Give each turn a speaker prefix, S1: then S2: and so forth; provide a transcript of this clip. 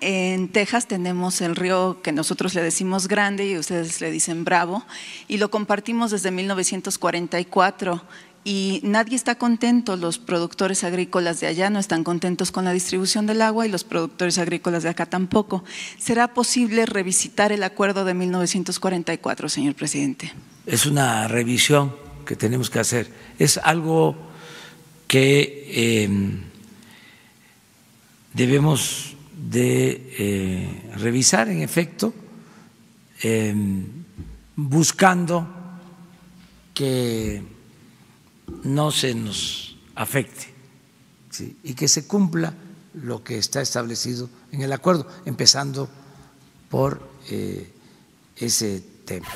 S1: En Texas tenemos el río que nosotros le decimos grande y ustedes le dicen bravo, y lo compartimos desde 1944 y nadie está contento, los productores agrícolas de allá no están contentos con la distribución del agua y los productores agrícolas de acá tampoco. ¿Será posible revisitar el acuerdo de 1944, señor presidente?
S2: Es una revisión que tenemos que hacer. Es algo que eh, debemos de eh, revisar, en efecto, em, buscando que no se nos afecte y que se cumpla lo que está establecido en el acuerdo, empezando por eh, ese tema.